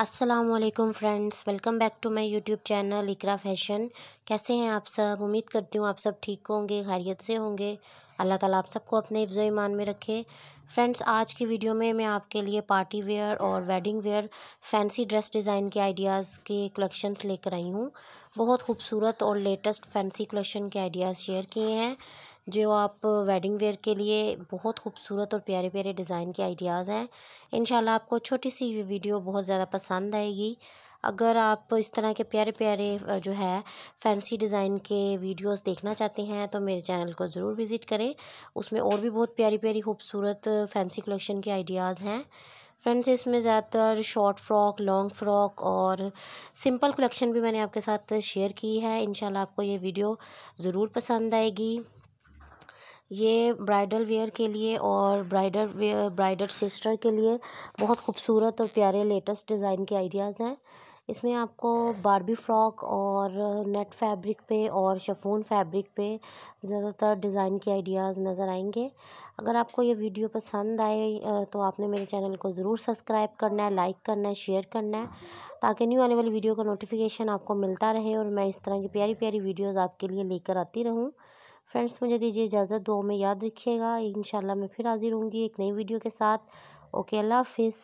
Aslam friends welcome back to my YouTube channel Iqra fashion कैसे हैं आप सब उम्मीद करती हूँ आप सब ठीक होंगे खैरियत से होंगे अल्लाह ताला आप सबको अपने हिफ्ज़ ईमान में रखे फ्रेंड्स आज की वीडियो में मैं आपके लिए पार्टी वेयर और wedding wear fancy dress design के आइडियाज़ के कलेक्शंस लेकर आई हूँ बहुत खूबसूरत और लेटेस्ट फैंसी कलेक्शन के आइडियाज़ शेयर किए हैं जो आप वेडिंग वेयर के लिए बहुत खूबसूरत और प्यारे प्यारे डिज़ाइन के आइडियाज़ हैं इन आपको छोटी सी ये वीडियो बहुत ज़्यादा पसंद आएगी अगर आप इस तरह के प्यारे प्यारे जो है फैंसी डिज़ाइन के वीडियोस देखना चाहते हैं तो मेरे चैनल को ज़रूर विज़िट करें उसमें और भी बहुत प्यारी प्यारी खूबसूरत फैंसी कलेक्शन के आइडियाज़ हैं फ्रेंड्स इसमें ज़्यादातर शॉर्ट फ्रॉक लॉन्ग फ्रॉक और सिंपल कलेक्शन भी मैंने आपके साथ शेयर की है इन आपको ये वीडियो ज़रूर पसंद आएगी ये ब्राइडल वेयर के लिए और ब्राइडल वेयर ब्राइडल सिस्टर के लिए बहुत खूबसूरत और प्यारे लेटेस्ट डिज़ाइन के आइडियाज़ हैं इसमें आपको बारबी फ्रॉक और नेट फैब्रिक पे और शफून फैब्रिक पे ज़्यादातर डिज़ाइन के आइडियाज़ नज़र आएंगे अगर आपको ये वीडियो पसंद आए तो आपने मेरे चैनल को ज़रूर सब्सक्राइब करना है लाइक करना है शेयर करना है ताकि न्यू आने वाली वीडियो का नोटिफिकेशन आपको मिलता रहे और मैं इस तरह की प्यारी प्यारी वीडियोज़ आपके लिए लेकर आती रहूँ फ्रेंड्स मुझे दीजिए इजाज़त दो में याद रखिएगा इन मैं फिर हाज़िर होंगी एक नई वीडियो के साथ ओके अल्लाह हाफिज़